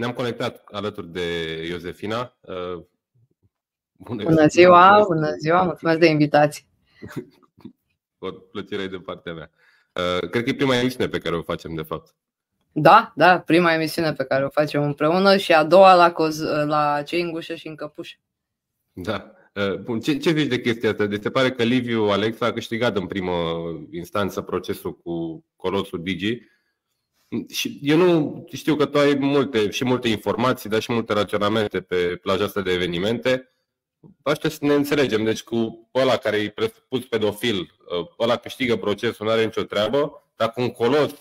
Ne-am conectat alături de Iosefina. Uh, bună, bună ziua, bună ziua, mulțumesc de invitație. O plăcere de partea mea. Uh, cred că e prima emisiune pe care o facem, de fapt. Da, da, prima emisiune pe care o facem împreună și a doua la, coz- la cei în gușă și în căpușă. Da. Uh, bun, ce, ce zici de chestia asta? Deci se pare că Liviu Alex a câștigat în primă instanță procesul cu Colosul Digi și eu nu știu că tu ai multe și multe informații, dar și multe raționamente pe plaja asta de evenimente. Aștept să ne înțelegem. Deci cu ăla care e presupus pedofil, ă, ăla câștigă procesul, nu are nicio treabă, dar cu un colos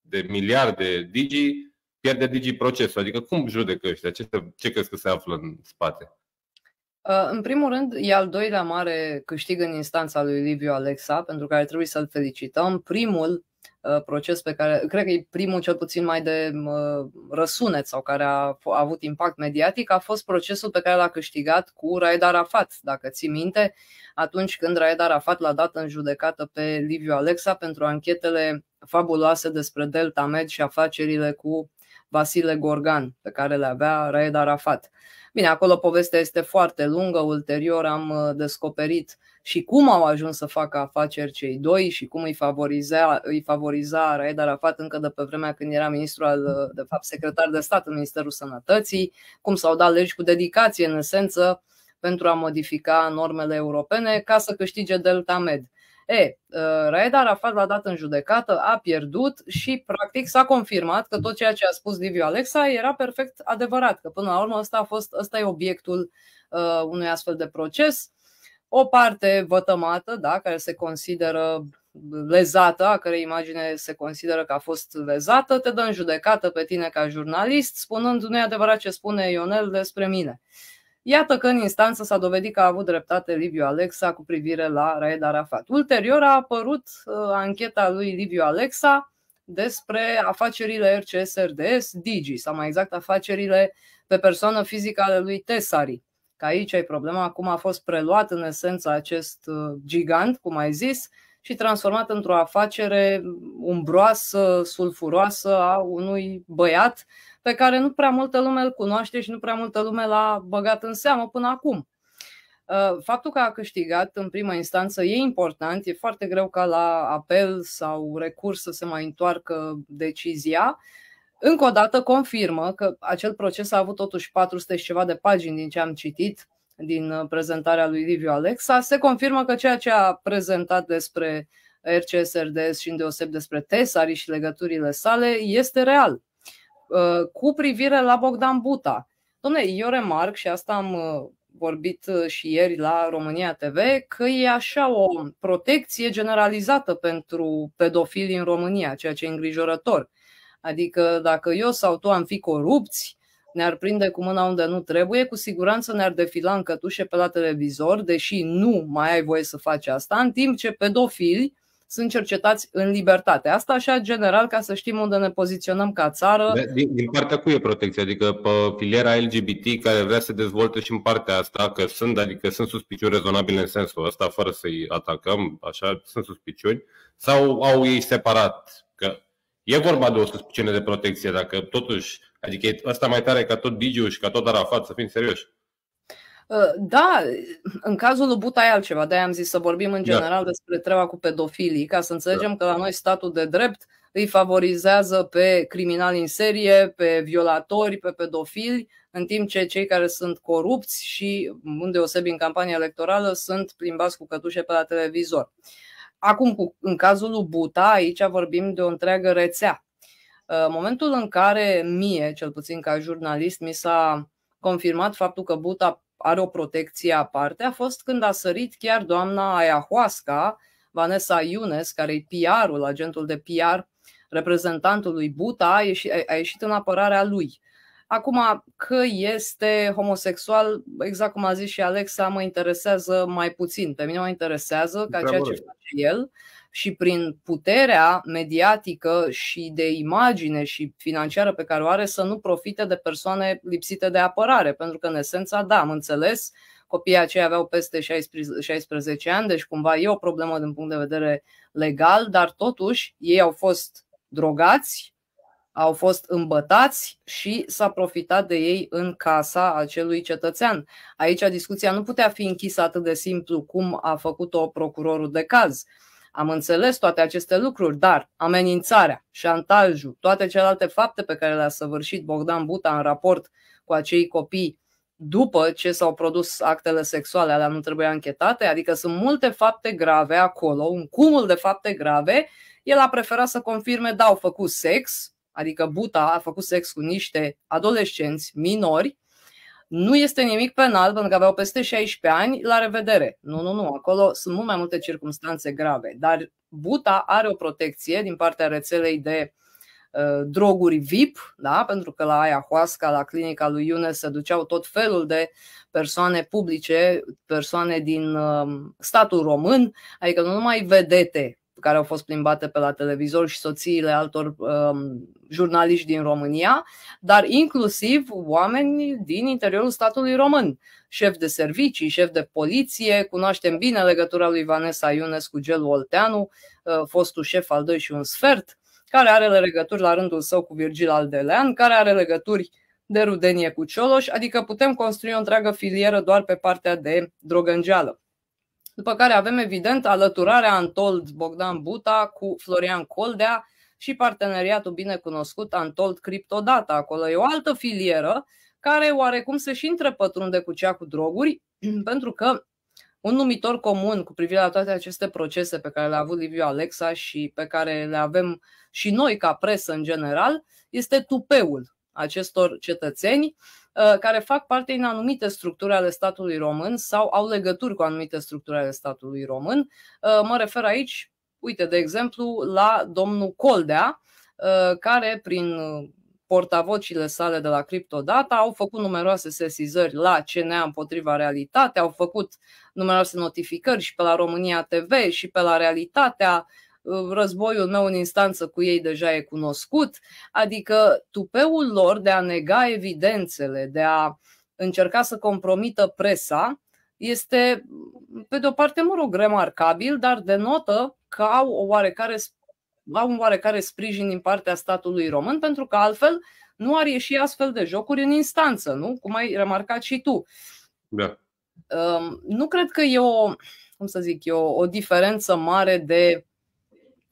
de miliarde digi, pierde digi procesul. Adică cum judecă ăștia? Ce, ce crezi că se află în spate? Ă, în primul rând, e al doilea mare câștig în instanța lui Liviu Alexa, pentru care trebuie să-l felicităm. Primul Uh, proces pe care, cred că e primul cel puțin mai de uh, răsunet sau care a, avut impact mediatic, a fost procesul pe care l-a câștigat cu Raed Arafat, dacă ții minte, atunci când Raed Arafat l-a dat în judecată pe Liviu Alexa pentru anchetele fabuloase despre Delta Med și afacerile cu Vasile Gorgan, pe care le avea Raed Arafat. Bine, acolo povestea este foarte lungă, ulterior am uh, descoperit și cum au ajuns să facă afaceri cei doi și cum îi favoriza, îi favoriza Raed Arafat încă de pe vremea când era ministru al, uh, de fapt, secretar de stat în Ministerul Sănătății, cum s-au dat legi cu dedicație, în esență, pentru a modifica normele europene ca să câștige Delta Med. E, uh, Raed Arafat l-a dat în judecată, a pierdut și practic s-a confirmat că tot ceea ce a spus Liviu Alexa era perfect adevărat, că până la urmă ăsta, a fost, ăsta e obiectul uh, unui astfel de proces. O parte vătămată, da, care se consideră lezată, a cărei imagine se consideră că a fost lezată, te dă în judecată pe tine ca jurnalist, spunând nu e adevărat ce spune Ionel despre mine. Uh, Iată că în instanță s-a dovedit că a avut dreptate Liviu Alexa cu privire la Raed Arafat. Ulterior a apărut uh, ancheta lui Liviu Alexa despre afacerile RCSRDS Digi, sau mai exact afacerile pe persoană fizică ale lui Tesari. Că aici e problema, cum a fost preluat în esență acest uh, gigant, cum ai zis, și transformat într-o afacere umbroasă, sulfuroasă a unui băiat pe care nu prea multă lume îl cunoaște și nu prea multă lume l-a băgat în seamă până acum. Uh, faptul că a câștigat în prima instanță e important, e foarte greu ca la apel sau recurs să se mai întoarcă decizia. Încă o dată confirmă că acel proces a avut totuși 400 și ceva de pagini din ce am citit din uh, prezentarea lui Liviu Alexa. Se confirmă că ceea ce a prezentat despre RCSRDS și îndeoseb despre Tesari și legăturile sale este real. Uh, cu privire la Bogdan Buta. Domne, eu remarc și asta am uh, vorbit uh, și ieri la România TV că e așa o protecție generalizată pentru pedofili în România, ceea ce e îngrijorător. Adică dacă eu sau tu am fi corupți, ne-ar prinde cu mâna unde nu trebuie, cu siguranță ne-ar defila în cătușe pe la televizor, deși nu mai ai voie să faci asta, în timp ce pedofili sunt cercetați în libertate. Asta așa general ca să știm unde ne poziționăm ca țară. Din, din partea cui e protecția? Adică pe filiera LGBT care vrea să se dezvolte și în partea asta, că sunt, adică sunt suspiciuni rezonabile în sensul ăsta, fără să-i atacăm, așa, sunt suspiciuni, sau au ei separat? Că e vorba de o suspiciune de protecție, dacă totuși, adică e asta mai tare ca tot Digiu și ca tot Arafat, să fim serioși. Ă, da, în cazul lui Buta e altceva, de-aia am zis să vorbim în da. general da. despre treaba cu pedofilii, ca să înțelegem da. că la noi statul de drept îi favorizează pe criminali în serie, pe violatori, pe pedofili, în timp ce cei care sunt corupți și, deosebi în campania electorală, sunt plimbați cu cătușe pe la televizor. Acum, în cazul lui Buta, aici vorbim de o întreagă rețea. În ă, momentul în care mie, cel puțin ca jurnalist, mi s-a confirmat faptul că Buta are o protecție aparte, a fost când a sărit chiar doamna Ayahuasca, Vanessa Iunes, care e PR-ul, agentul de PR, reprezentantul lui Buta, a ieșit, a ieșit în apărarea lui. Acum, că este homosexual, exact cum a zis și Alexa, mă interesează mai puțin. Pe mine mă interesează ca ceea ce face el și prin puterea mediatică și de imagine și financiară pe care o are să nu profite de persoane lipsite de apărare. Pentru că, în esența, da, am înțeles, copiii aceia aveau peste 16, 16 ani, deci cumva e o problemă din punct de vedere legal, dar totuși ei au fost drogați, au fost îmbătați și s-a profitat de ei în casa acelui cetățean. Aici discuția nu putea fi închisă atât de simplu cum a făcut-o procurorul de caz. Am înțeles toate aceste lucruri, dar amenințarea, șantajul, toate celelalte fapte pe care le-a săvârșit Bogdan Buta în raport cu acei copii după ce s-au produs actele sexuale, alea nu trebuia închetate, adică sunt multe fapte grave acolo, un cumul de fapte grave, el a preferat să confirme, da, au făcut sex, adică Buta a făcut sex cu niște adolescenți minori, nu este nimic penal pentru că aveau peste 16 ani, la revedere. Nu, nu, nu, acolo sunt mult mai multe circunstanțe grave, dar Buta are o protecție din partea rețelei de uh, droguri VIP, da? pentru că la aia Hoasca, la clinica lui Iune se duceau tot felul de persoane publice, persoane din uh, statul român, adică nu numai vedete care au fost plimbate pe la televizor și soțiile altor um, jurnaliști din România, dar inclusiv oameni din interiorul statului român, șef de servicii, șef de poliție, cunoaștem bine legătura lui Vanessa Iunes cu Gelu Olteanu, uh, fostul șef al doi și un sfert, care are legături la rândul său cu Virgil Aldelean, care are legături de rudenie cu Cioloș, adică putem construi o întreagă filieră doar pe partea de drogângeală. După care avem, evident, alăturarea Antold Bogdan Buta cu Florian Coldea și parteneriatul binecunoscut Antold Cryptodata. Acolo e o altă filieră care oarecum se și întrepătrunde cu cea cu droguri, pentru că un numitor comun cu privire la toate aceste procese pe care le-a avut Liviu Alexa și pe care le avem și noi ca presă în general este tupeul acestor cetățeni Uh, care fac parte din anumite structuri ale statului român sau au legături cu anumite structuri ale statului român. Uh, mă refer aici, uite, de exemplu, la domnul Coldea, uh, care prin portavocile sale de la Criptodata au făcut numeroase sesizări la CNA împotriva realitate, au făcut numeroase notificări și pe la România TV și pe la Realitatea, Uh, războiul meu în instanță cu ei deja e cunoscut, adică tupeul lor de a nega evidențele, de a încerca să compromită presa, este, pe de o parte, mă rog, remarcabil, dar denotă că au, o oarecare, au un oarecare sprijin din partea statului român, pentru că altfel nu ar ieși astfel de jocuri în instanță, nu? Cum ai remarcat și tu. Da. Um, nu cred că e o, cum să zic o, o diferență mare de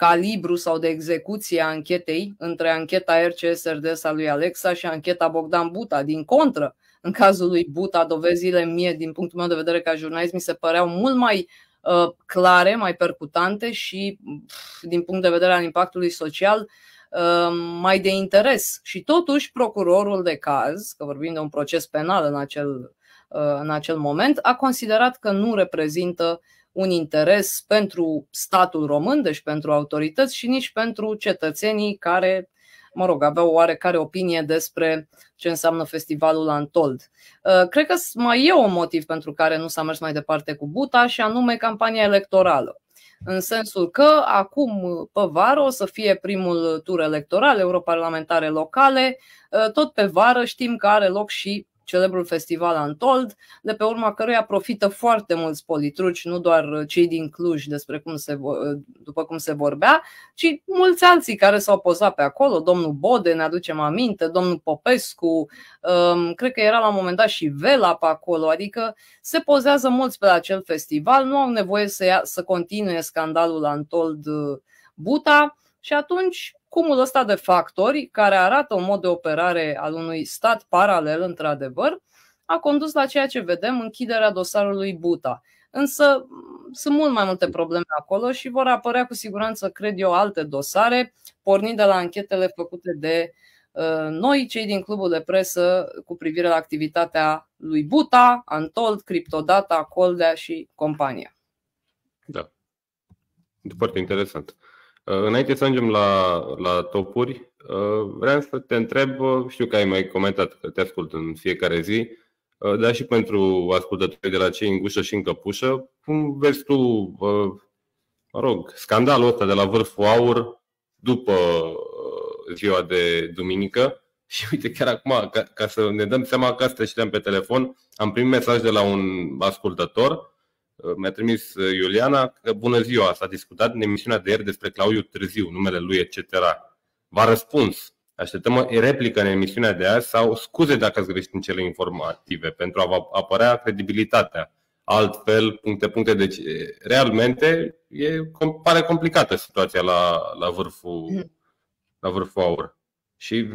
calibru sau de execuție a anchetei între ancheta RCSRDS a lui Alexa și ancheta Bogdan Buta. Din contră, în cazul lui Buta, dovezile mie, din punctul meu de vedere ca jurnalist, mi se păreau mult mai uh, clare, mai percutante și, pf, din punct de vedere al impactului social, uh, mai de interes. Și totuși, procurorul de caz, că vorbim de un proces penal în acel, uh, în acel moment, a considerat că nu reprezintă uh, un interes pentru statul român, deci pentru autorități și nici pentru cetățenii care mă rog, aveau o oarecare opinie despre ce înseamnă festivalul Antold. Uh, cred că mai e un motiv pentru care nu s-a mers mai departe cu Buta și anume campania electorală. În sensul că acum uh, pe vară o să fie primul tur electoral, europarlamentare locale, uh, tot pe vară știm că are loc și celebrul festival Antold, de pe urma căruia profită foarte mulți politruci, nu doar cei din Cluj, despre cum se, după cum se vorbea, ci mulți alții care s-au pozat pe acolo, domnul Bode, ne aducem aminte, domnul Popescu, um, cred că era la un moment dat și Vela pe acolo, adică se pozează mulți pe la acel festival, nu au nevoie să, ia, să continue scandalul Antold uh, Buta, și atunci, cumul ăsta de factori, care arată un mod de operare al unui stat paralel, într-adevăr, a condus la ceea ce vedem, închiderea dosarului Buta. Însă sunt mult mai multe probleme acolo și vor apărea cu siguranță, cred eu, alte dosare, pornind de la anchetele făcute de ă, noi, cei din clubul de presă, cu privire la activitatea lui Buta, Antold, Cryptodata, Coldea și compania. Da. Foarte interesant. Uh, înainte să ajungem la, la topuri, uh, vreau să te întreb, uh, știu că ai mai comentat că te ascult în fiecare zi, dar și pentru ascultătorii de la cei în gușă și în căpușă, cum vezi tu, mă rog, scandalul ăsta de la vârful aur după ziua de duminică? Și uite, chiar acum, ca, ca să ne dăm seama că asta știam pe telefon, am primit mesaj de la un ascultător Uh, mi-a trimis uh, Iuliana că bună ziua, s-a discutat în emisiunea de ieri despre Claudiu Târziu, numele lui, etc. V-a răspuns. Așteptăm o replică în emisiunea de azi sau scuze dacă ați greșit în cele informative pentru a vă apărea credibilitatea. Altfel, puncte, puncte. Deci, realmente, e, pare complicată situația la, la, vârful, mm. la vârful aur. Și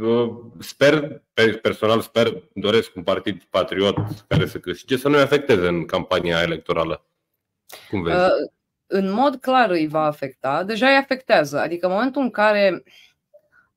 sper, personal sper, doresc un partid patriot care să câștige să nu-i afecteze în campania electorală. Cum vezi? Uh, în mod clar îi va afecta, deja îi afectează. Adică în momentul în care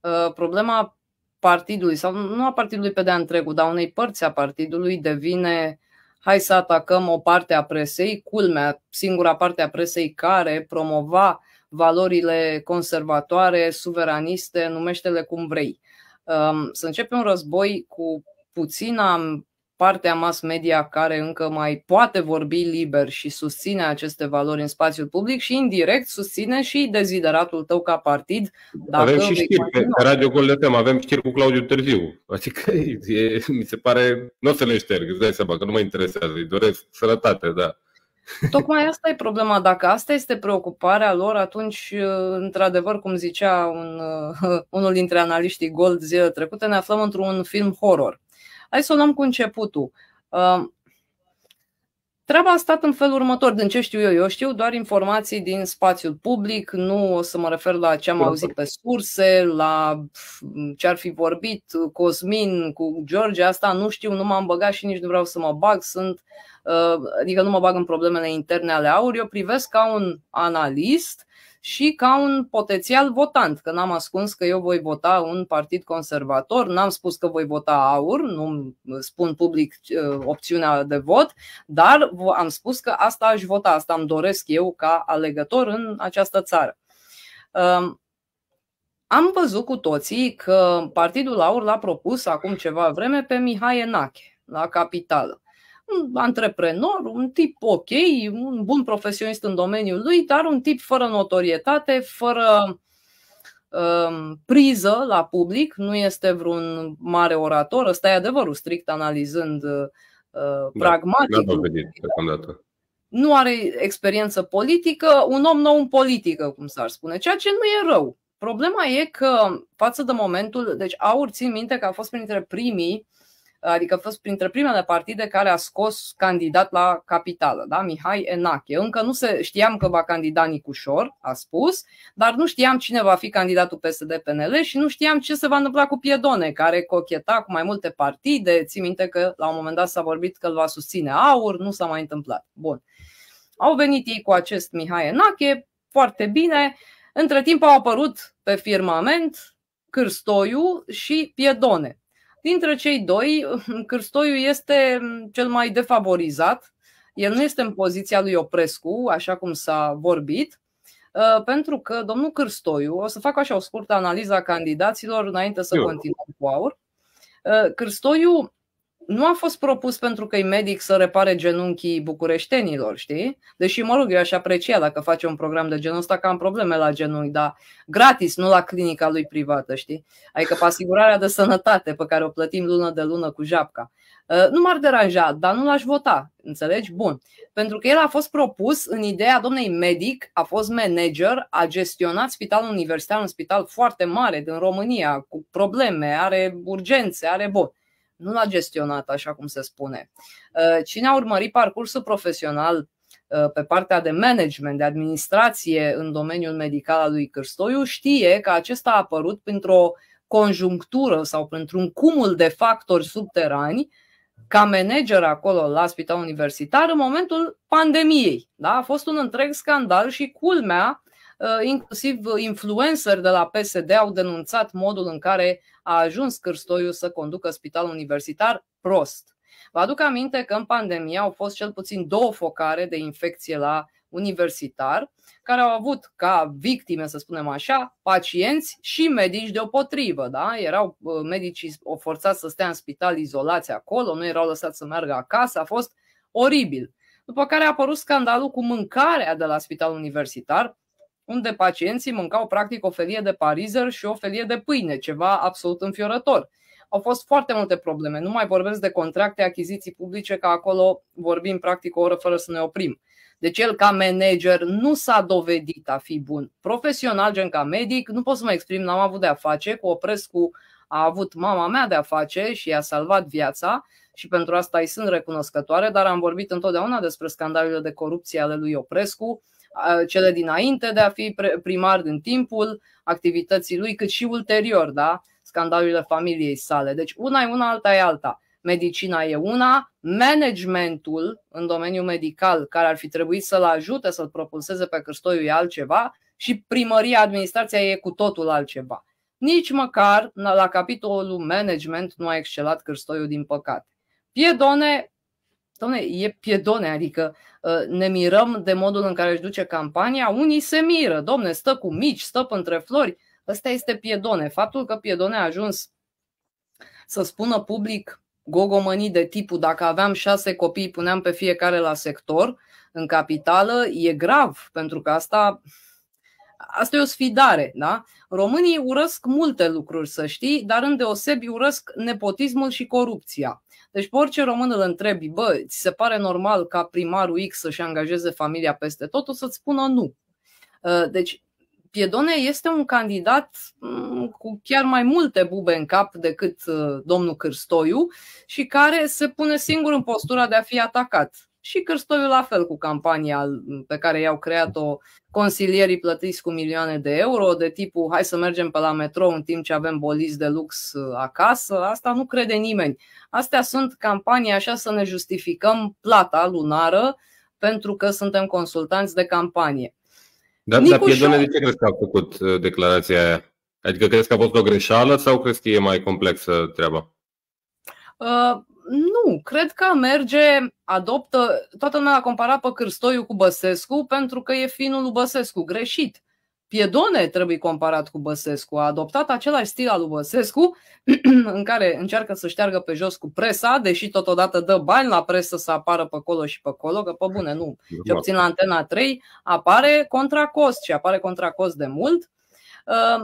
uh, problema partidului, sau nu a partidului pe de-a întregul, dar unei părți a partidului devine hai să atacăm o parte a presei, culmea, singura parte a presei care promova valorile conservatoare, suveraniste, numește-le cum vrei. Um, să începe un război cu puțina partea mass media care încă mai poate vorbi liber și susține aceste valori în spațiul public și indirect susține și dezideratul tău ca partid. Dacă avem și știri pe, Radio Gol de Tem, avem știri cu Claudiu Târziu. Adică e, mi se pare, nu o să le șterg, îți dai seama că nu mă interesează, îi doresc sănătate, da. Tocmai asta e problema. Dacă asta este preocuparea lor, atunci, uh, într-adevăr, cum zicea un, uh, unul dintre analiștii Gold zilele trecute, ne aflăm într-un film horror Hai să o luăm cu începutul. Ehm, treaba a stat în felul următor, din ce știu eu, eu știu doar informații din spațiul public, nu o să mă refer la ce am auzit pe surse, la mm, ce ar fi vorbit Cosmin cu George, asta nu știu, nu m-am băgat și nici nu vreau să mă bag, sunt, ehm, adică nu mă bag în problemele interne ale aur, eu privesc ca un analist și ca un potențial votant, că n-am ascuns că eu voi vota un partid conservator, n-am spus că voi vota aur, nu spun public uh, opțiunea de vot, dar am spus că asta aș vota, asta îmi doresc eu ca alegător în această țară. Um, am văzut cu toții că Partidul Aur l-a propus acum ceva vreme pe Mihai Enache la capitală un antreprenor, un tip ok, un bun profesionist în domeniul lui, dar un tip fără notorietate, fără um, priză la public, nu este vreun mare orator, ăsta e adevărul, strict analizând uh, da, pragmatic. Da, venit, nu are experiență politică, un om nou în politică, cum s-ar spune, ceea ce nu e rău. Problema e că față de momentul, deci Aur țin minte că a fost printre primii adică a fost printre primele partide care a scos candidat la capitală, da? Mihai Enache. Încă nu se știam că va candida Nicușor, a spus, dar nu știam cine va fi candidatul PSD-PNL și nu știam ce se va întâmpla cu Piedone, care cocheta cu mai multe partide. Ții minte că la un moment dat s-a vorbit că îl va susține aur, nu s-a mai întâmplat. Bun. Au venit ei cu acest Mihai Enache, foarte bine. Între timp au apărut pe firmament Cârstoiu și Piedone. Dintre cei doi, Cârstoiu este cel mai defavorizat. El nu este în poziția lui Oprescu, așa cum s-a vorbit, uh, pentru că domnul Cârstoiu, o să fac așa o scurtă analiză a candidaților înainte să Eu. continuăm cu aur. Uh, Cârstoiu nu a fost propus pentru că e medic să repare genunchii bucureștenilor, știi? Deși, mă rog, eu aș aprecia dacă face un program de genul ăsta, că am probleme la genunchi, dar gratis, nu la clinica lui privată, știi? Adică pe asigurarea de sănătate pe care o plătim lună de lună cu japca. Uh, nu m-ar deranja, dar nu l-aș vota, înțelegi? Bun. Pentru că el a fost propus în ideea domnei medic, a fost manager, a gestionat spitalul universitar, un spital foarte mare din România, cu probleme, are urgențe, are bot nu l-a gestionat așa cum se spune. Uh, cine a urmărit parcursul profesional uh, pe partea de management, de administrație în domeniul medical al lui Cârstoiu, știe că acesta a apărut printr-o conjunctură sau printr-un cumul de factori subterani ca manager acolo la spital universitar în momentul pandemiei. Da? A fost un întreg scandal și culmea Uh, inclusiv influencer de la PSD au denunțat modul în care a ajuns Cârstoiu să conducă spitalul universitar prost. Vă aduc aminte că în pandemie au fost cel puțin două focare de infecție la universitar, care au avut ca victime, să spunem așa, pacienți și medici deopotrivă. Da? Erau uh, medicii o forțați să stea în spital izolați acolo, nu erau lăsați să meargă acasă, a fost oribil. După care a apărut scandalul cu mâncarea de la spital universitar, unde pacienții mâncau practic o felie de parizer și o felie de pâine, ceva absolut înfiorător. Au fost foarte multe probleme, nu mai vorbesc de contracte, achiziții publice, că acolo vorbim practic o oră fără să ne oprim. Deci el ca manager nu s-a dovedit a fi bun. Profesional, gen ca medic, nu pot să mă exprim, n-am avut de a face, cu Oprescu a avut mama mea de a face și i-a salvat viața și pentru asta îi sunt recunoscătoare, dar am vorbit întotdeauna despre scandalurile de corupție ale lui Oprescu, cele dinainte de a fi primar din timpul activității lui, cât și ulterior, da? scandalurile familiei sale. Deci una e una, alta e alta. Medicina e una, managementul în domeniul medical care ar fi trebuit să-l ajute să-l propulseze pe Cârstoiu e altceva și primăria, administrația e cu totul altceva. Nici măcar la capitolul management nu a excelat Cârstoiu, din păcate. Piedone Doamne, e piedone, adică ă, ne mirăm de modul în care își duce campania, unii se miră, domne, stă cu mici, stă între flori, ăsta este piedone. Faptul că piedone a ajuns să spună public gogomănii de tipul dacă aveam șase copii, puneam pe fiecare la sector în capitală, e grav, pentru că asta, asta e o sfidare. Da? Românii urăsc multe lucruri, să știi, dar îndeosebi urăsc nepotismul și corupția. Deci pe orice român îl întrebi, bă, ți se pare normal ca primarul X să-și angajeze familia peste tot, o să-ți spună nu. Uh, deci Piedone este un candidat mm, cu chiar mai multe bube în cap decât uh, domnul Cârstoiu și care se pune singur în postura de a fi atacat și Cârstoiu la fel cu campania pe care i-au creat-o consilierii plătiți cu milioane de euro, de tipul hai să mergem pe la metrou în timp ce avem boliți de lux uh, acasă, asta nu crede nimeni. Astea sunt campanii așa să ne justificăm plata lunară pentru că suntem consultanți de campanie. Da, dar Piedone de ce crezi că a făcut uh, declarația aia? Adică crezi că a fost o greșeală sau crezi că e mai complexă uh, treaba? Uh, nu, cred că merge, adoptă, toată lumea a comparat pe Cârstoiu cu Băsescu pentru că e finul lui Băsescu, greșit. Piedone trebuie comparat cu Băsescu, a adoptat același stil al lui Băsescu în care încearcă să șteargă pe jos cu presa, deși totodată dă bani la presă să apară pe colo și pe colo, că pe bune nu, ce obțin la Antena 3 apare contra cost și apare contra cost de mult. Uh,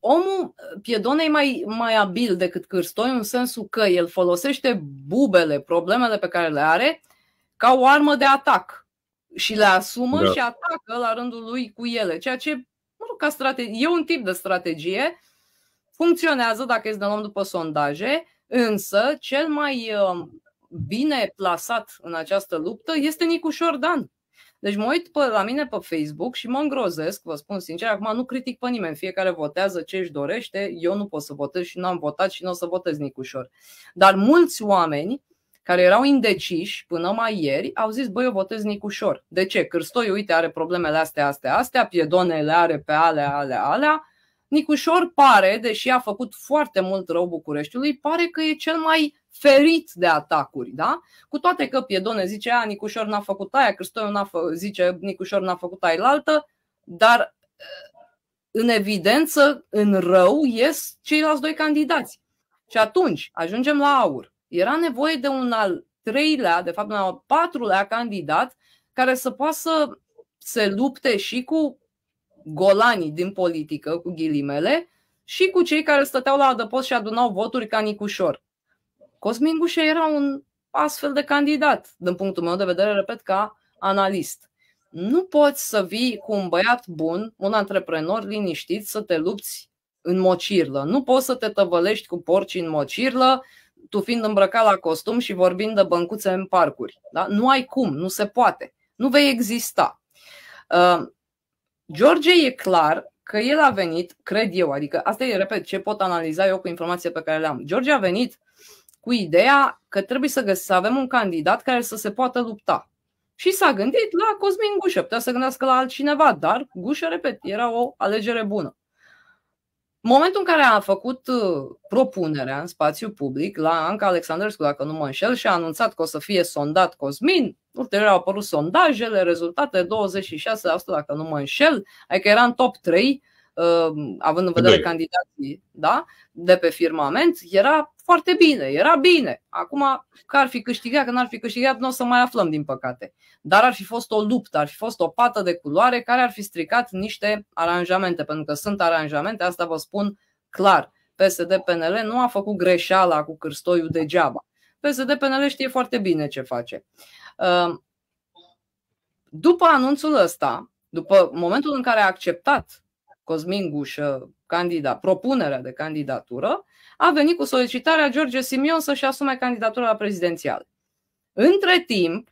omul piedone e mai, mai abil decât Cârstoi în sensul că el folosește bubele, problemele pe care le are, ca o armă de atac și le asumă da. și atacă la rândul lui cu ele, ceea ce mă rog, ca strategie, e un tip de strategie, funcționează dacă este de luăm după sondaje, însă cel mai uh, bine plasat în această luptă este Nicușor Dan. Deci mă uit pe, la mine pe Facebook și mă îngrozesc, vă spun sincer, acum nu critic pe nimeni, fiecare votează ce își dorește, eu nu pot să votez și nu am votat și nu o să votez nicușor. Dar mulți oameni care erau indeciși până mai ieri, au zis, băi, eu votez Nicușor. De ce? Cârstoi, uite, are problemele astea, astea, astea, piedonele are pe alea, alea, alea, Nicușor pare, deși a făcut foarte mult rău Bucureștiului, pare că e cel mai ferit de atacuri, da? Cu toate că Piedone zice, a, Nicușor n-a făcut aia, Cristoiu n-a fă, zice, Nicușor n-a făcut aia altă, dar eh, în evidență, în rău, ies ceilalți doi candidați. Și atunci ajungem la aur. Era nevoie de un al treilea, de fapt un al patrulea candidat care să poată să se lupte și cu golanii din politică, cu ghilimele, și cu cei care stăteau la adăpost și adunau voturi ca Nicușor. Cosmin Gușe era un astfel de candidat, din punctul meu de vedere, repet, ca analist. Nu poți să vii cu un băiat bun, un antreprenor liniștit, să te lupți în mocirlă. Nu poți să te tăvălești cu porci în mocirlă, tu fiind îmbrăcat la costum și vorbind de băncuțe în parcuri. Da? Nu ai cum, nu se poate. Nu vei exista. Ă, George e clar că el a venit, cred eu, adică asta e, repet, ce pot analiza eu cu informația pe care le am. George a venit cu ideea că trebuie să, găs- să avem un candidat care să se poată lupta. Și s-a gândit la Cosmin Gușă. Putea să gândească la altcineva, dar Gușă, repet, era o alegere bună momentul în care a făcut uh, propunerea în spațiu public la Anca Alexandrescu, dacă nu mă înșel, și a anunțat că o să fie sondat Cosmin, ulterior au apărut sondajele, rezultate 26% dacă nu mă înșel, adică era în top 3, uh, având în vedere candidații da, de pe firmament, era foarte bine, era bine. Acum, că ar fi câștigat, că n-ar fi câștigat, nu o să mai aflăm, din păcate. Dar ar fi fost o luptă, ar fi fost o pată de culoare care ar fi stricat niște aranjamente, pentru că sunt aranjamente, asta vă spun clar. PSD-PNL nu a făcut greșeala cu cârstoiul degeaba. PSD-PNL știe foarte bine ce face. Ehm, după anunțul ăsta, după momentul în care a acceptat Cosmin Gușă candidat, propunerea de candidatură, a venit cu solicitarea George Simion să-și asume candidatura la prezidențial. Între timp,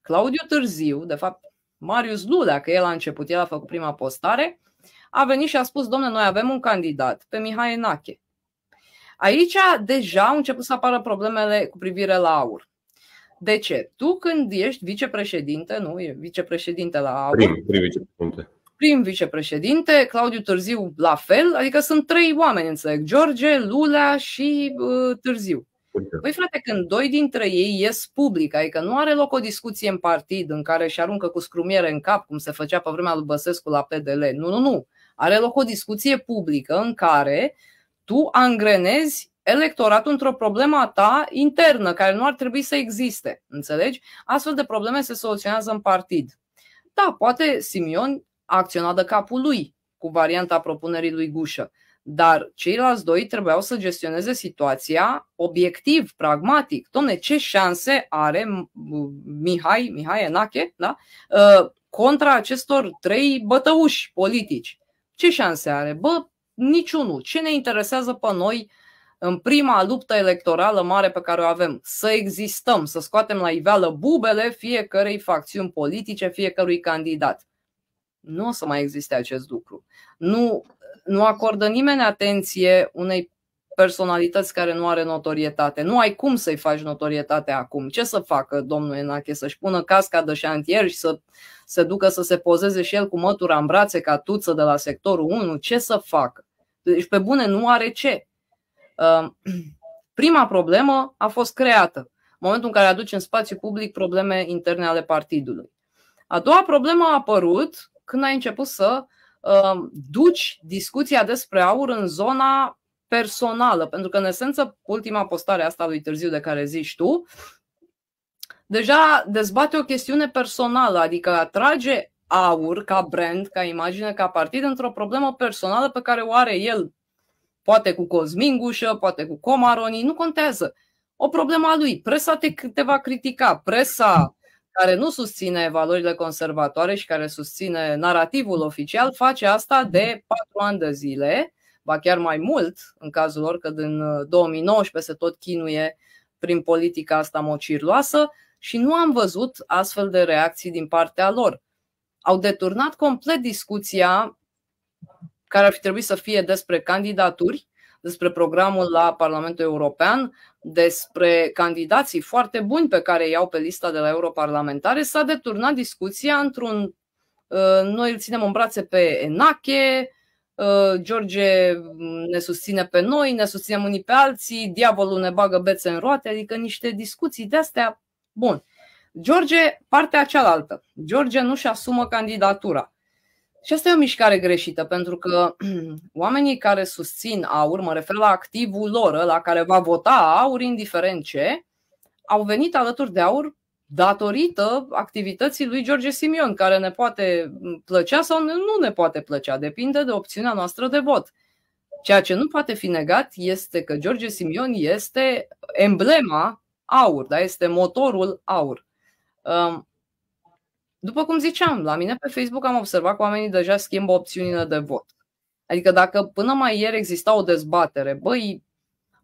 Claudiu Târziu, de fapt Marius Lulea, că el a început, el a făcut prima postare, a venit și a spus, domnule, noi avem un candidat, pe Mihai Enache. Aici deja au început să apară problemele cu privire la aur. De ce? Tu când ești vicepreședinte, nu, e vicepreședinte la aur. Prim, prim vicepreședinte prim vicepreședinte, Claudiu Târziu la fel, adică sunt trei oameni, înțeleg, George, Lulea și uh, Târziu. Păi frate, când doi dintre ei ies public, adică nu are loc o discuție în partid în care își aruncă cu scrumiere în cap, cum se făcea pe vremea lui Băsescu la PDL. Nu, nu, nu. Are loc o discuție publică în care tu angrenezi electoratul într-o problemă a ta internă, care nu ar trebui să existe. Înțelegi? Astfel de probleme se soluționează în partid. Da, poate Simion acționat de capul lui cu varianta propunerii lui Gușă. Dar ceilalți doi trebuiau să gestioneze situația obiectiv, pragmatic. Domne, ce șanse are Mihai, Mihai Enache, da? Ă, contra acestor trei bătăuși politici? Ce șanse are? Bă, niciunul. Ce ne interesează pe noi în prima luptă electorală mare pe care o avem? Să existăm, să scoatem la iveală bubele fiecărei facțiuni politice, fiecărui candidat nu o să mai existe acest lucru. Nu, nu acordă nimeni atenție unei personalități care nu are notorietate. Nu ai cum să-i faci notorietate acum. Ce să facă domnul Enache? Să-și pună casca de șantier și să se ducă să se pozeze și el cu mătura în brațe ca tuță de la sectorul 1? Ce să facă? Deci pe bune nu are ce. Ehm, prima problemă a fost creată. În momentul în care aduce în spațiu public probleme interne ale partidului. A doua problemă a apărut când ai început să uh, duci discuția despre aur în zona personală, pentru că în esență ultima postare asta lui târziu de care zici tu, deja dezbate o chestiune personală, adică atrage aur ca brand, ca imagine, ca partid într-o problemă personală pe care o are el, poate cu Cosmin Gușă, poate cu Comaroni, nu contează. O problemă a lui. Presa te, te va critica, presa care nu susține valorile conservatoare și care susține narativul oficial, face asta de patru ani de zile, ba chiar mai mult în cazul lor, că din 2019 se tot chinuie prin politica asta mocirloasă și nu am văzut astfel de reacții din partea lor. Au deturnat complet discuția care ar fi trebuit să fie despre candidaturi despre programul la Parlamentul European, despre candidații foarte buni pe care îi au pe lista de la europarlamentare, s-a deturnat discuția într-un. Uh, noi îl ținem în brațe pe Enache, uh, George ne susține pe noi, ne susținem unii pe alții, diavolul ne bagă bețe în roate, adică niște discuții de astea. Bun. George, partea cealaltă. George nu-și asumă candidatura. Și asta e o mișcare greșită, pentru că oamenii care susțin aur, mă refer la activul lor, la care va vota aur, indiferent ce, au venit alături de aur datorită activității lui George Simion, care ne poate plăcea sau nu ne poate plăcea, depinde de opțiunea noastră de vot. Ceea ce nu poate fi negat este că George Simion este emblema aur, da? este motorul aur. Um, după cum ziceam, la mine pe Facebook am observat că oamenii deja schimbă opțiunile de vot. Adică dacă până mai ieri exista o dezbatere, băi,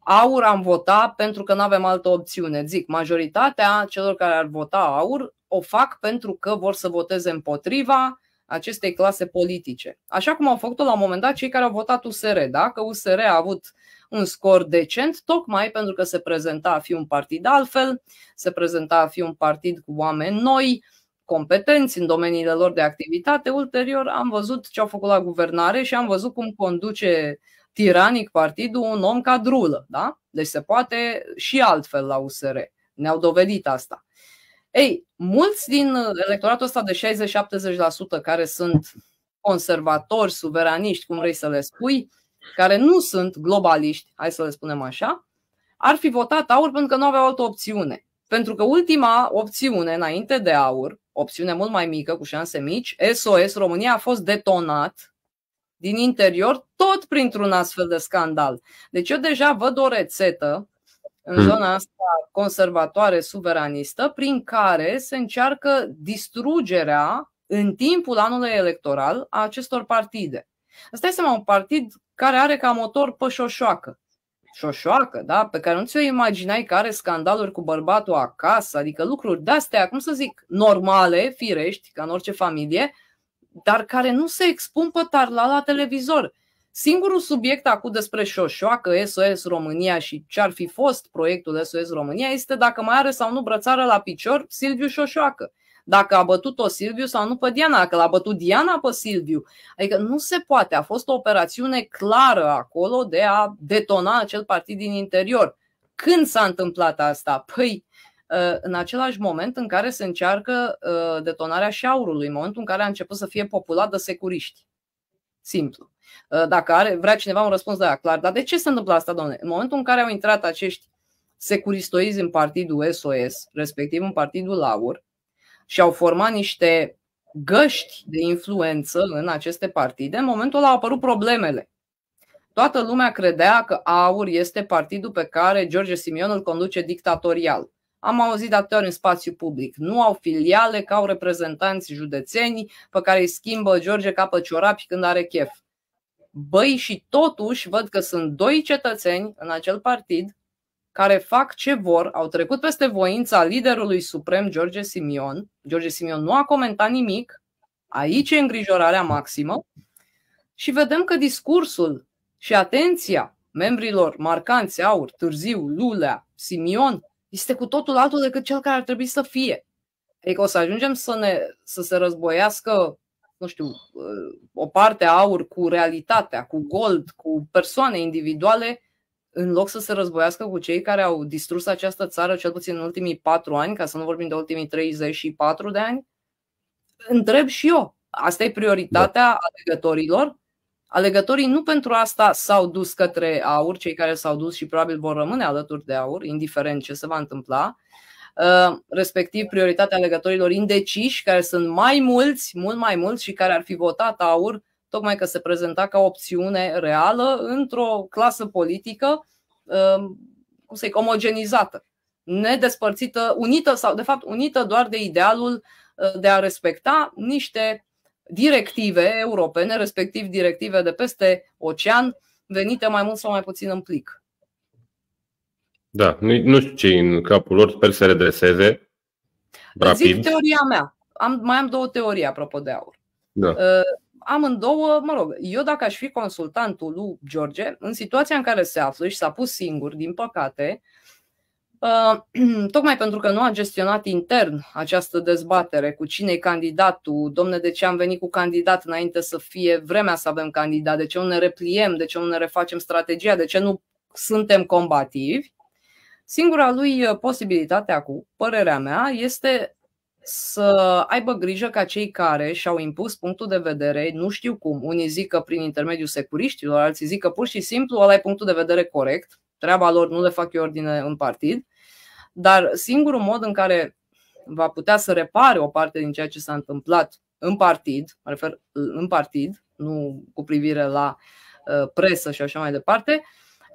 aur am votat pentru că nu avem altă opțiune. Zic, majoritatea celor care ar vota aur o fac pentru că vor să voteze împotriva acestei clase politice. Așa cum au făcut-o la un moment dat cei care au votat USR, da? că USR a avut un scor decent, tocmai pentru că se prezenta a fi un partid altfel, se prezenta a fi un partid cu oameni noi, competenți în domeniile lor de activitate. Ulterior am văzut ce au făcut la guvernare și am văzut cum conduce tiranic partidul un om ca drulă. Da? Deci se poate și altfel la USR. Ne-au dovedit asta. Ei, mulți din electoratul ăsta de 60-70% care sunt conservatori, suveraniști, cum vrei să le spui, care nu sunt globaliști, hai să le spunem așa, ar fi votat aur pentru că nu aveau altă opțiune. Pentru că ultima opțiune înainte de aur opțiune mult mai mică, cu șanse mici, SOS România a fost detonat din interior tot printr-un astfel de scandal. Deci eu deja văd o rețetă în hmm. zona asta conservatoare, suveranistă, prin care se încearcă distrugerea în timpul anului electoral a acestor partide. Asta este un partid care are ca motor pășoșoacă șoșoacă, da? pe care nu ți-o imaginai că are scandaluri cu bărbatul acasă, adică lucruri de-astea, cum să zic, normale, firești, ca în orice familie, dar care nu se expun pe tarla la televizor. Singurul subiect acum despre șoșoacă, SOS România și ce ar fi fost proiectul SOS România este dacă mai are sau nu brățară la picior Silviu Șoșoacă dacă a bătut-o Silviu sau nu pe Diana, că l-a bătut Diana pe Silviu. Adică nu se poate, a fost o operațiune clară acolo de a detona acel partid din interior. Când s-a întâmplat asta? Păi uh, în același moment în care se încearcă uh, detonarea șaurului, în momentul în care a început să fie populat de securiști. Simplu. Uh, dacă are, vrea cineva un răspuns de aia, clar, dar de ce se întâmplă asta, domnule? În momentul în care au intrat acești securistoizi în partidul SOS, respectiv în partidul Laur, și au format niște găști de influență în aceste partide, în momentul ăla au apărut problemele. Toată lumea credea că AUR este partidul pe care George Simion îl conduce dictatorial. Am auzit atâtea ori în spațiu public. Nu au filiale ca au reprezentanți județeni pe care îi schimbă George capă ciorapi când are chef. Băi, și totuși văd că sunt doi cetățeni în acel partid care fac ce vor, au trecut peste voința liderului suprem George Simion. George Simion nu a comentat nimic, aici e îngrijorarea maximă și vedem că discursul și atenția membrilor marcanți Aur, Târziu, Lulea, Simion este cu totul altul decât cel care ar trebui să fie. Adică o să ajungem să, ne, să se războiască nu știu, o parte a aur cu realitatea, cu gold, cu persoane individuale în loc să se războiască cu cei care au distrus această țară, cel puțin în ultimii patru ani, ca să nu vorbim de ultimii 34 de ani, întreb și eu. Asta e prioritatea da. alegătorilor? Alegătorii nu pentru asta s-au dus către aur, cei care s-au dus și probabil vor rămâne alături de aur, indiferent ce se va întâmpla, uh, respectiv prioritatea alegătorilor indeciși, care sunt mai mulți, mult mai mulți și care ar fi votat aur tocmai că se prezenta ca opțiune reală într-o clasă politică, um, cum să zic, omogenizată, nedespărțită, unită sau, de fapt, unită doar de idealul uh, de a respecta niște directive europene, respectiv directive de peste ocean, venite mai mult sau mai puțin în plic. Da, nu știu ce în capul lor, sper să redreseze rapid. Zic teoria mea. Am, mai am două teorii apropo de aur. Da. Uh, amândouă, mă rog, eu dacă aș fi consultantul lui George, în situația în care se află și s-a pus singur, din păcate, uh, tocmai pentru că nu a gestionat intern această dezbatere cu cine e candidatul, domne, de ce am venit cu candidat înainte să fie vremea să avem candidat, de ce nu ne repliem, de ce nu ne refacem strategia, de ce nu suntem combativi, singura lui uh, posibilitate acum, părerea mea, este să aibă grijă ca cei care și-au impus punctul de vedere, nu știu cum, unii zic că prin intermediul securiștilor, alții zic că pur și simplu ăla e punctul de vedere corect, treaba lor, nu le fac eu ordine în partid, dar singurul mod în care va putea să repare o parte din ceea ce s-a întâmplat în partid, mă refer în partid, nu cu privire la uh, presă și așa mai departe,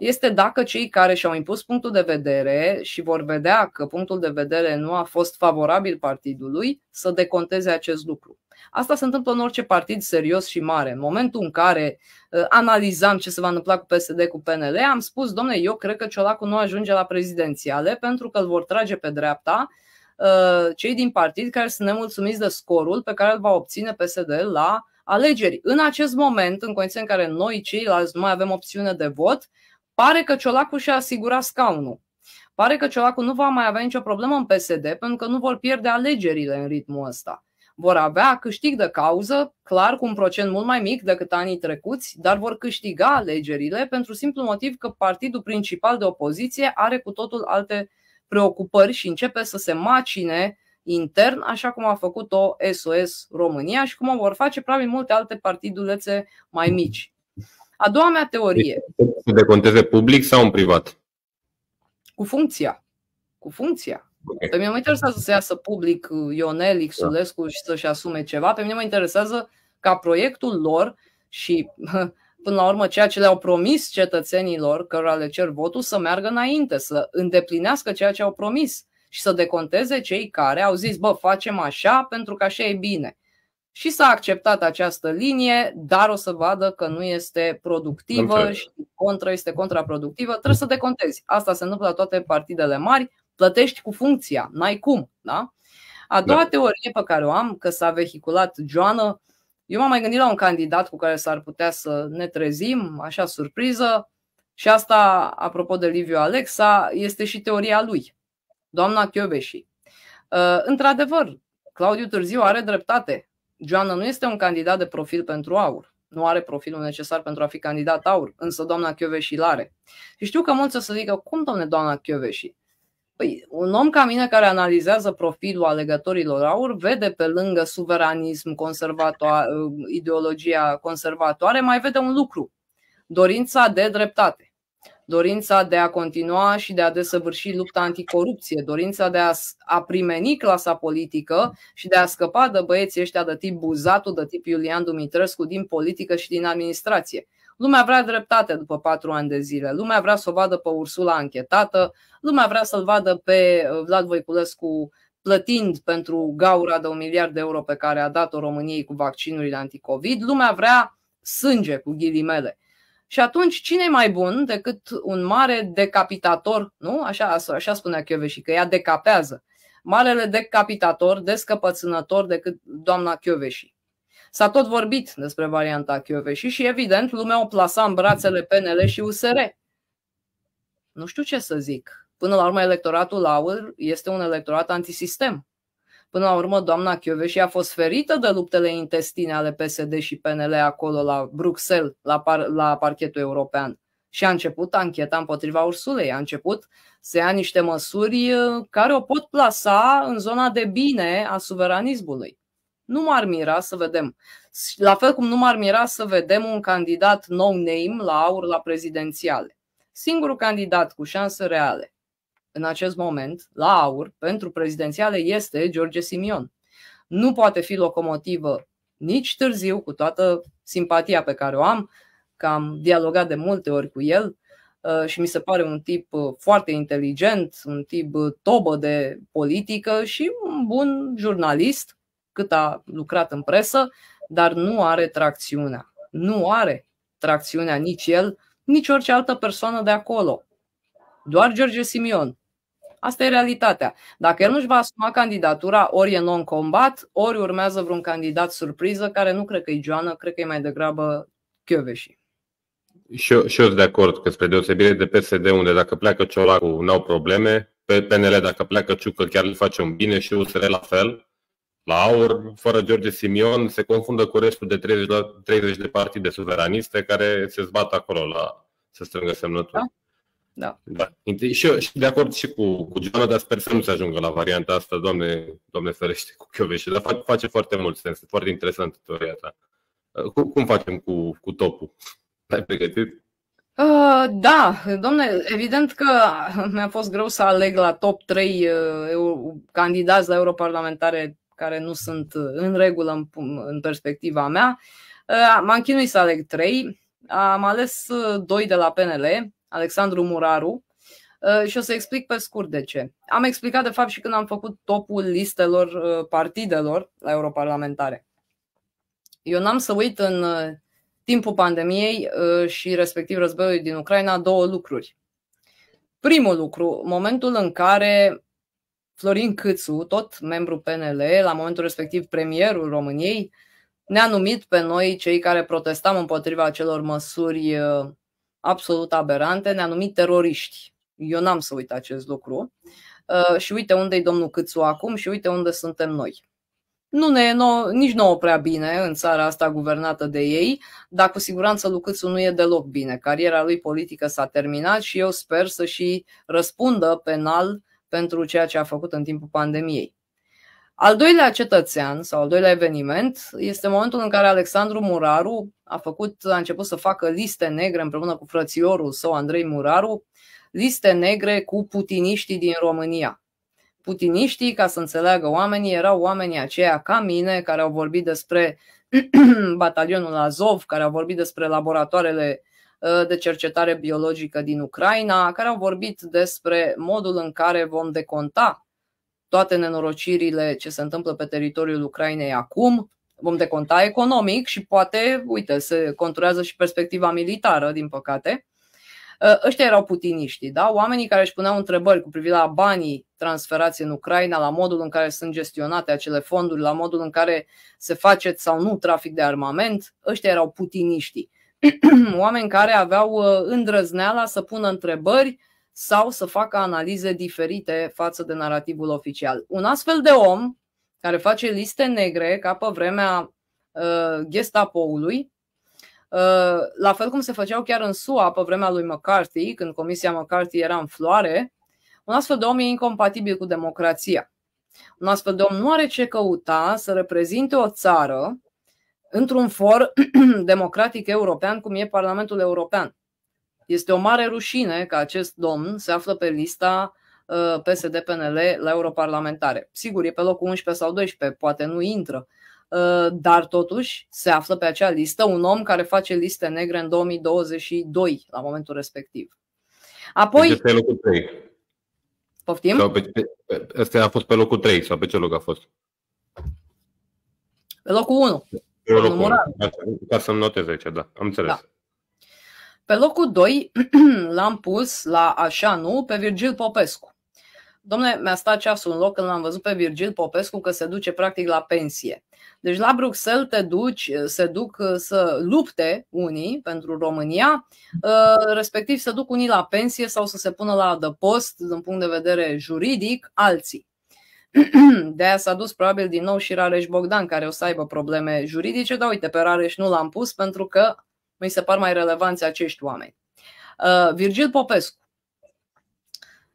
este dacă cei care și-au impus punctul de vedere și vor vedea că punctul de vedere nu a fost favorabil partidului, să deconteze acest lucru. Asta se întâmplă în orice partid serios și mare. În momentul în care uh, analizam ce se va întâmpla cu PSD, cu PNL, am spus, domne, eu cred că Ciolacu nu ajunge la prezidențiale pentru că îl vor trage pe dreapta uh, cei din partid care sunt nemulțumiți de scorul pe care îl va obține PSD la alegeri. În acest moment, în condiții în care noi ceilalți nu mai avem opțiune de vot, Pare că Ciolacu și-a asigurat scaunul. Pare că Ciolacu nu va mai avea nicio problemă în PSD pentru că nu vor pierde alegerile în ritmul ăsta. Vor avea câștig de cauză, clar cu un procent mult mai mic decât anii trecuți, dar vor câștiga alegerile pentru simplu motiv că partidul principal de opoziție are cu totul alte preocupări și începe să se macine intern, așa cum a făcut-o SOS România și cum o vor face probabil multe alte partidulețe mai mici. A doua mea teorie. Să deconteze public sau în privat? Cu funcția. Cu funcția. Okay. Pe mine mă interesează să iasă public uh, Ionel, Xulescu da. și să-și asume ceva. Pe mine mă interesează ca proiectul lor și până la urmă ceea ce le-au promis cetățenilor cărora le cer votul să meargă înainte, să îndeplinească ceea ce au promis și să deconteze cei care au zis, bă, facem așa pentru că așa e bine și s-a acceptat această linie, dar o să vadă că nu este productivă și contra este contraproductivă. Trebuie să decontezi. Asta se întâmplă la toate partidele mari, plătești cu funcția, n-ai cum. Da? A doua da. teorie pe care o am, că s-a vehiculat Joana, eu m-am mai gândit la un candidat cu care s-ar putea să ne trezim, așa surpriză, și asta, apropo de Liviu Alexa, este și teoria lui, doamna Chioveși. Uh, într-adevăr, Claudiu Târziu are dreptate. Joana nu este un candidat de profil pentru aur. Nu are profilul necesar pentru a fi candidat aur, însă doamna Chioveși îl are. Și știu că mulți o să zică, cum domne doamna Chioveși? Păi, un om ca mine care analizează profilul alegătorilor aur vede pe lângă suveranism, uh, ideologia conservatoare, mai vede un lucru, dorința de dreptate dorința de a continua și de a desăvârși lupta anticorupție, dorința de a, a primeni clasa politică și de a scăpa de băieții ăștia de tip Buzatu, de tip Iulian Dumitrescu din politică și din administrație. Lumea vrea dreptate după patru ani de zile, lumea vrea să o vadă pe Ursula anchetată, lumea vrea să-l vadă pe uh, Vlad Voiculescu plătind pentru gaura de un miliard de euro pe care a dat-o României cu vaccinurile anticovid, lumea vrea sânge cu ghilimele. Și atunci, cine e mai bun decât un mare decapitator, nu? Așa, așa spunea Chioveși, că ea decapează. Marele decapitator, descăpățânător decât doamna Chioveși. S-a tot vorbit despre varianta Chioveși și, evident, lumea o plasa în brațele PNL și USR. Nu știu ce să zic. Până la urmă, electoratul Laur este un electorat antisistem. Până la urmă, doamna Chioveși a fost ferită de luptele intestine ale PSD și PNL acolo la Bruxelles, la, par- la parchetul european. Și a început ancheta împotriva Ursulei, a început să ia niște măsuri uh, care o pot plasa în zona de bine a suveranismului. Nu m-ar mira să vedem. La fel cum nu m-ar mira să vedem un candidat no-name la aur la prezidențiale. Singurul candidat cu șanse reale în acest moment la aur pentru prezidențiale este George Simion. Nu poate fi locomotivă nici târziu, cu toată simpatia pe care o am, că am dialogat de multe ori cu el uh, și mi se pare un tip uh, foarte inteligent, un tip uh, tobă de politică și un bun jurnalist, cât a lucrat în presă, dar nu are tracțiunea. Nu are tracțiunea nici el, nici orice altă persoană de acolo. Doar George Simion Asta e realitatea. Dacă el nu-și va asuma candidatura, ori e non-combat, ori urmează vreun candidat surpriză, care nu cred că e Joana, cred că e mai degrabă Chioveși. Și eu, și eu sunt de acord că spre deosebire de PSD, unde dacă pleacă Ciolacu nu au probleme, pe PNL dacă pleacă Ciucă chiar le face un bine și USR la fel. La aur, fără George Simion, se confundă cu restul de 30, 30 de partide suveraniste care se zbat acolo la să strângă semnături. Da? Da. da. Și eu și de acord și cu, cu Joana, dar sper să nu se ajungă la varianta asta, doamne, doamne ferește, cu Chioveșe, dar face, face foarte mult sens, foarte interesant teoria ta. Uh, cum, cum facem cu, cu topul? ai pregătit? Uh, da, domnule, evident că mi-a fost greu să aleg la top 3 uh, candidați la europarlamentare care nu sunt uh, în regulă în, în perspectiva mea. Uh, m-am chinuit să aleg 3. Am ales 2 uh, de la PNL, Alexandru Muraru, uh, și o să explic pe scurt de ce. Am explicat, de fapt, și când am făcut topul listelor uh, partidelor la europarlamentare. Eu n-am să uit în uh, timpul pandemiei și respectiv războiului din Ucraina două lucruri. Primul lucru, momentul în care Florin Câțu, tot membru PNL, la momentul respectiv premierul României, ne-a numit pe noi, cei care protestam împotriva acelor măsuri absolut aberante, ne-a numit teroriști. Eu n-am să uit acest lucru. Uh, și uite unde e domnul Câțu acum și uite unde suntem noi. Nu ne, nou, nici nouă prea bine în țara asta guvernată de ei, dar cu siguranță Lucâțu nu e deloc bine. Cariera lui politică s-a terminat și eu sper să și răspundă penal pentru ceea ce a făcut în timpul pandemiei. Al doilea cetățean sau al doilea eveniment este momentul în care Alexandru Muraru a, făcut, a început să facă liste negre împreună cu frățiorul său, Andrei Muraru, liste negre cu putiniștii din România. Putiniștii, ca să înțeleagă oamenii, erau oamenii aceia ca mine care au vorbit despre batalionul Azov, care au vorbit despre laboratoarele uh, de cercetare biologică din Ucraina, care au vorbit despre modul în care vom deconta toate nenorocirile ce se întâmplă pe teritoriul Ucrainei acum, vom deconta economic și poate, uite, se conturează și perspectiva militară, din păcate. Uh, ăștia erau putiniștii, da? oamenii care își puneau întrebări cu privire la banii transferați în Ucraina, la modul în care sunt gestionate acele fonduri, la modul în care se face sau nu trafic de armament, ăștia erau putiniștii. Oameni care aveau uh, îndrăzneala să pună întrebări sau să facă analize diferite față de narativul oficial. Un astfel de om care face liste negre ca pe vremea uh, Gestapo-ului, uh, la fel cum se făceau chiar în SUA pe vremea lui McCarthy, când comisia McCarthy era în floare, un astfel de om e incompatibil cu democrația. Un astfel de om nu are ce căuta să reprezinte o țară într-un for democratic european cum e Parlamentul European. Este o mare rușine că acest domn se află pe lista uh, PSD-PNL la europarlamentare. Sigur, e pe locul 11 sau 12, poate nu intră, uh, dar totuși se află pe acea listă un om care face liste negre în 2022, la momentul respectiv. Apoi. Deci pe locul 3. Poftim? Sau pe, pe, a fost pe locul 3 sau pe ce loc a fost? Pe locul 1. Pe locul 1. Ca să-mi notez aici, da. Am înțeles. Da. Pe locul 2 l-am pus la așa nu pe Virgil Popescu. Domnule, mi-a stat ceasul în loc când l-am văzut pe Virgil Popescu că se duce practic la pensie. Deci la Bruxelles te duci, se duc să lupte unii pentru România, ă, respectiv se duc unii la pensie sau să se pună la adăpost din punct de vedere juridic alții. De aia s-a dus probabil din nou și Rareș Bogdan, care o să aibă probleme juridice, dar uite, pe Rareș nu l-am pus pentru că mi se par mai relevanți acești oameni. Uh, Virgil Popescu.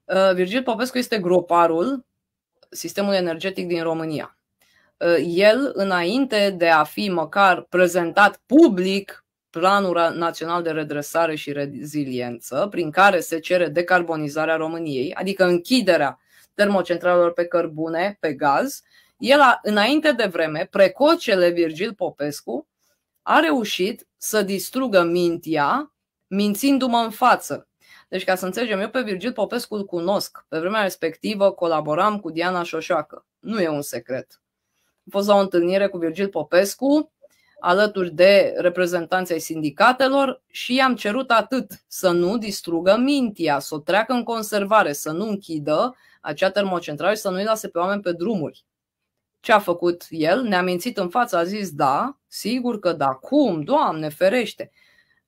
Uh, Virgil Popescu este groparul sistemului energetic din România. Uh, el, înainte de a fi măcar prezentat public Planul Național de Redresare și Reziliență, prin care se cere decarbonizarea României, adică închiderea termocentralelor pe cărbune, pe gaz, el, a, înainte de vreme, precocele Virgil Popescu a reușit să distrugă mintia mințindu-mă în față. Deci, ca să înțelegem, eu pe Virgil Popescu îl cunosc. Pe vremea respectivă colaboram cu Diana Șoșoacă. Nu e un secret. Am fost la o întâlnire cu Virgil Popescu, alături de reprezentanții ai sindicatelor și i-am cerut atât să nu distrugă mintia, să o treacă în conservare, să nu închidă acea termocentrală și să nu-i lase pe oameni pe drumuri. Ce a făcut el? Ne-a mințit în față, a zis da, Sigur că da, cum, Doamne, ferește!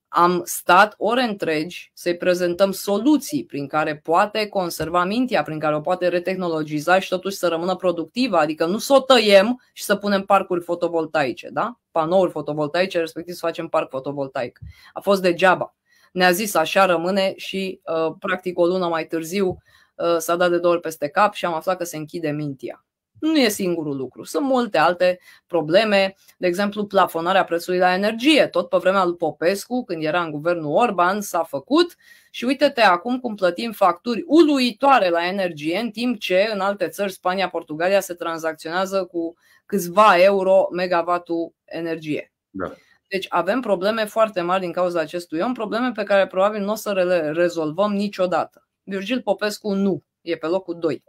Am stat ore întregi să-i prezentăm soluții prin care poate conserva mintea, prin care o poate retehnologiza și totuși să rămână productivă, adică nu să o tăiem și să punem parcuri fotovoltaice, da? panouri fotovoltaice, respectiv să facem parc fotovoltaic. A fost degeaba. Ne-a zis așa rămâne și uh, practic o lună mai târziu uh, s-a dat de două ori peste cap și am aflat că se închide mintia. Nu e singurul lucru. Sunt multe alte probleme, de exemplu plafonarea prețului la energie. Tot pe vremea lui Popescu, când era în guvernul Orban, s-a făcut și uite-te acum cum plătim facturi uluitoare la energie, în timp ce în alte țări, Spania, Portugalia, se tranzacționează cu câțiva euro megavatul energie. Da. Deci avem probleme foarte mari din cauza acestui om, probleme pe care probabil nu o să le rezolvăm niciodată. Virgil Popescu nu, e pe locul 2.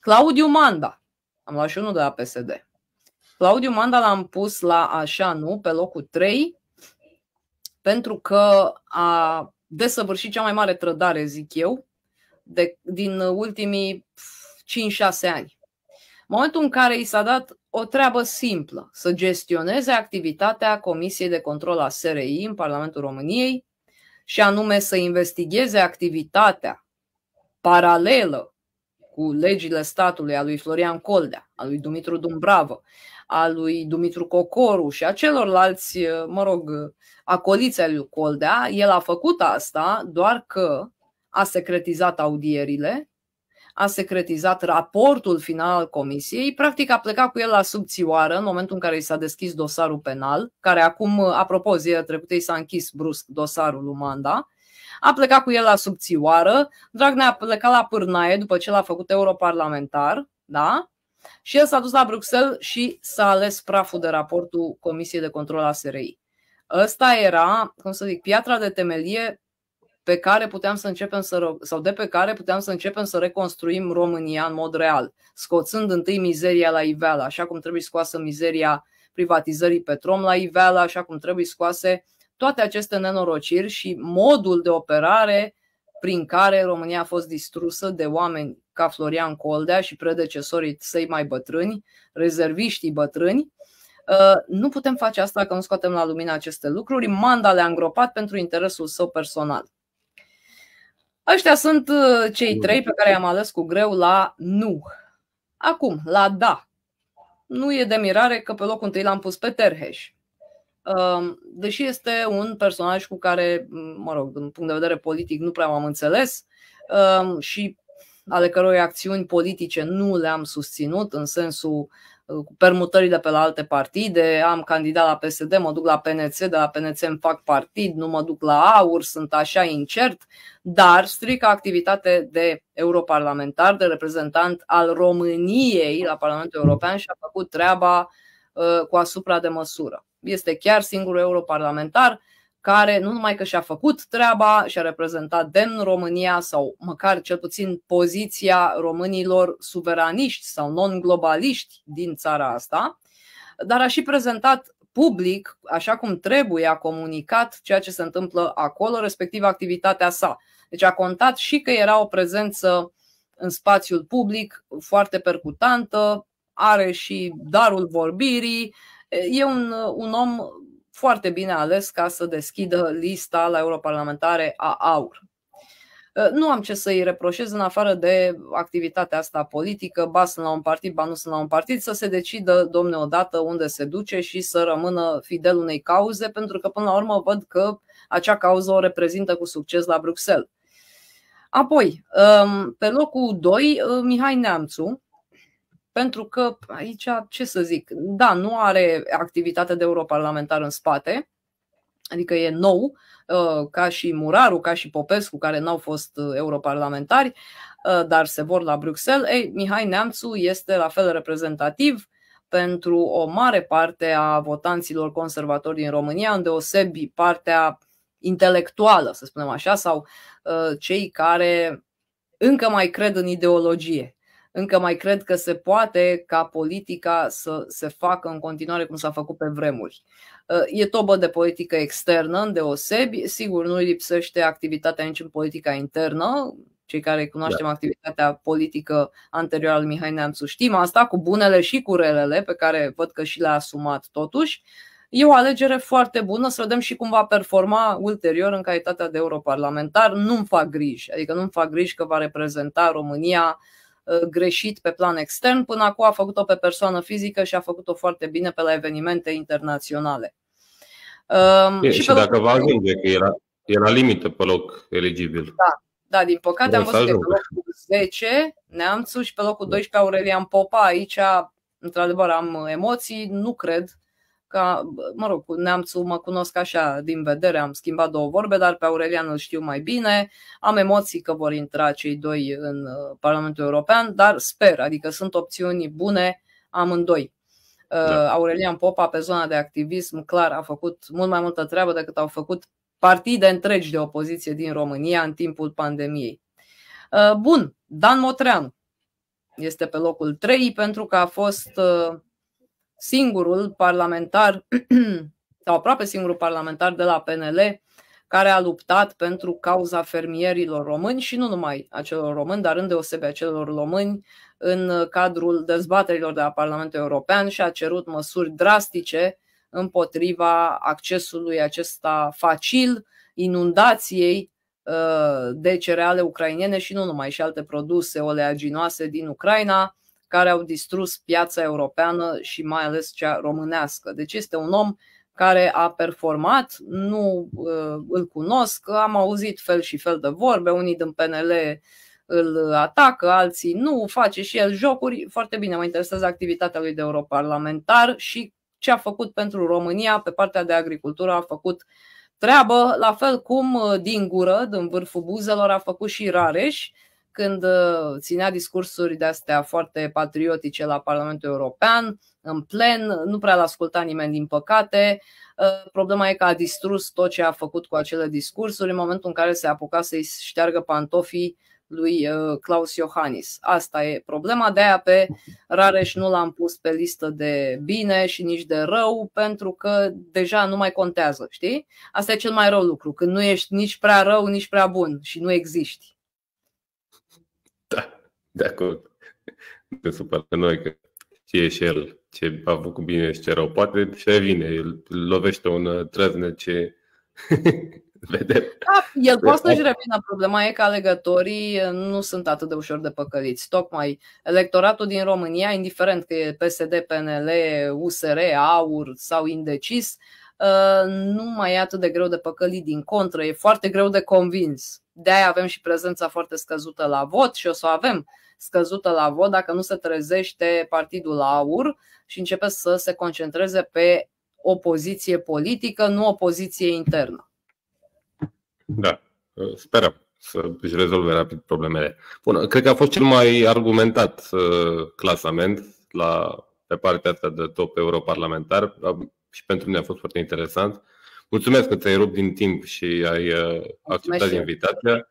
Claudiu Manda, am luat și unul de la PSD. Claudiu Manda l-am pus la așa, nu, pe locul 3, pentru că a desăvârșit cea mai mare trădare, zic eu, de, din ultimii 5-6 ani. În momentul în care i s-a dat o treabă simplă, să gestioneze activitatea Comisiei de Control a SRI în Parlamentul României, și anume să investigheze activitatea paralelă cu legile statului a lui Florian Coldea, a lui Dumitru Dumbravă, a lui Dumitru Cocoru și a celorlalți, eh, mă rog, acoliți ai lui Coldea, el a făcut asta doar că a secretizat audierile, a secretizat raportul final al comisiei, practic a plecat cu el la subțioară în momentul în care i s-a deschis dosarul penal, care acum, eh, apropo, zilele trecute i s-a închis brusc dosarul lui Manda, a plecat cu el la subțioară, Dragnea a plecat la Pârnaie după ce l-a făcut europarlamentar, da? Și el s-a dus la Bruxelles și s-a ales praful de raportul Comisiei de Control a SRI. Ăsta era, cum să zic, piatra de temelie pe care puteam să începem să, sau de pe care puteam să începem să reconstruim România în mod real, scoțând întâi mizeria la iveală, așa cum trebuie scoasă mizeria privatizării Petrom la iveală, așa cum trebuie scoase toate aceste nenorociri și modul de operare prin care România a fost distrusă de oameni ca Florian Coldea și predecesorii săi mai bătrâni, rezerviștii bătrâni. Uh, nu putem face asta că nu scoatem la lumină aceste lucruri. Manda le-a îngropat pentru interesul său personal. Ăștia sunt uh, cei trei pe care i-am ales cu greu la nu. Acum, la da. Nu e de mirare că pe locul întâi l-am pus pe Terheș deși este un personaj cu care, mă rog, din punct de vedere politic nu prea m-am înțeles și ale căror acțiuni politice nu le-am susținut în sensul uh, permutării de pe la alte partide, am candidat la PSD, mă duc la PNC, de la PNC îmi fac partid, nu mă duc la AUR, sunt așa incert, dar stric activitate de europarlamentar, de reprezentant al României la Parlamentul European și a făcut treaba uh, cu asupra de măsură este chiar singurul europarlamentar care nu numai că și-a făcut treaba, și-a reprezentat demn România sau măcar cel puțin poziția românilor suveraniști sau non-globaliști din țara asta, dar a și prezentat public, așa cum trebuie, a comunicat ceea ce se întâmplă acolo, respectiv activitatea sa. Deci a contat și că era o prezență în spațiul public foarte percutantă, are și darul vorbirii, E un, un om foarte bine ales ca să deschidă lista la europarlamentare a AUR. Nu am ce să-i reproșez în afară de activitatea asta politică, ba sunt la un partid, ba nu sunt la un partid, să se decidă, domne, odată unde se duce și să rămână fidel unei cauze, pentru că până la urmă văd că acea cauză o reprezintă cu succes la Bruxelles. Apoi, pe locul 2, Mihai Neamțu, pentru că aici, ce să zic, da, nu are activitate de europarlamentar în spate, adică e nou, uh, ca și Muraru, ca și Popescu, care n-au fost uh, europarlamentari, uh, dar se vor la Bruxelles. Ei, Mihai Neamțu este la fel reprezentativ pentru o mare parte a votanților conservatori din România, îndeosebi partea intelectuală, să spunem așa, sau cei care încă mai cred în ideologie încă mai cred că se poate ca politica să se facă în continuare cum s-a făcut pe vremuri. E tobă de politică externă, îndeosebi. Sigur, nu lipsește activitatea nici în politica internă. Cei care cunoaștem da. activitatea politică anterioară al Mihai Neamțu știm asta, cu bunele și cu relele, pe care văd că și le-a asumat totuși. E o alegere foarte bună, să vedem și cum va performa ulterior în calitatea de europarlamentar. Nu-mi fac griji, adică nu-mi fac griji că va reprezenta România uh, Uh, greșit pe plan extern, până acum a făcut-o pe persoană fizică și a făcut-o foarte bine pe la evenimente internaționale. Um, e, și, și dacă vă ajunge că era, era limită pe loc eligibil. Da, da din păcate am văzut că pe locul 10 neamțul, și pe locul 12 da. Aurelian Popa. Aici, într-adevăr, am emoții, nu cred ca, mă rog, neamțul mă cunosc așa din vedere, am schimbat două vorbe, dar pe Aurelian îl știu mai bine, am emoții că vor intra cei doi în uh, Parlamentul European, dar sper, adică sunt opțiuni bune amândoi. Da. Uh, Aurelian Popa pe zona de activism clar a făcut mult mai multă treabă decât au făcut partide întregi de opoziție din România în timpul pandemiei. Uh, bun, Dan Motreanu este pe locul 3 pentru că a fost singurul parlamentar sau aproape singurul parlamentar de la PNL care a luptat pentru cauza fermierilor români și nu numai a celor români, dar îndeosebe a celor români în cadrul dezbaterilor de la Parlamentul European și a cerut măsuri drastice împotriva accesului acesta facil, inundației uh, de cereale ucrainene și nu numai, și alte produse oleaginoase din Ucraina, care au distrus piața europeană și mai ales cea românească. Deci este un om care a performat, nu uh, îl cunosc, am auzit fel și fel de vorbe, unii din PNL îl atacă, alții nu, face și el jocuri. Foarte bine, mă interesează activitatea lui de europarlamentar și ce a făcut pentru România pe partea de agricultură, a făcut treabă, la fel cum uh, din gură, din vârful buzelor, a făcut și Rareș, când uh, ținea discursuri de-astea foarte patriotice la Parlamentul European, în plen, nu prea l-a ascultat nimeni din păcate. Uh, problema e că a distrus tot ce a făcut cu acele discursuri în momentul în care se apuca să-i șteargă pantofii lui uh, Claus Iohannis. Asta e problema, de aia pe Rareș nu l-am pus pe listă de bine și nici de rău, pentru că deja nu mai contează, știi? Asta e cel mai rău lucru, când nu ești nici prea rău, nici prea bun și nu existi de acord. Nu supăr noi că știe și el ce a făcut bine și ce rău. Poate și vine, el lovește un uh, trăznă ce vedem. Da, el poate să-și revină. Problema e că alegătorii uh, nu sunt atât de ușor de păcăliți. Tocmai electoratul din România, indiferent că e PSD, PNL, USR, AUR sau indecis, uh, nu mai e atât de greu de păcălit. Din contră, e foarte greu de convins. De-aia avem și prezența foarte scăzută la vot și o să o avem scăzută la vot dacă nu se trezește Partidul Aur și începe să se concentreze pe opoziție politică, nu opoziție internă. Da, uh, sperăm să își rezolve rapid problemele. Bun, cred că a fost cel mai argumentat uh, clasament la, pe partea asta de top europarlamentar și pentru mine a fost foarte interesant. Mulțumesc că te-ai rupt din timp și ai uh, acceptat Mulțumesc. invitația.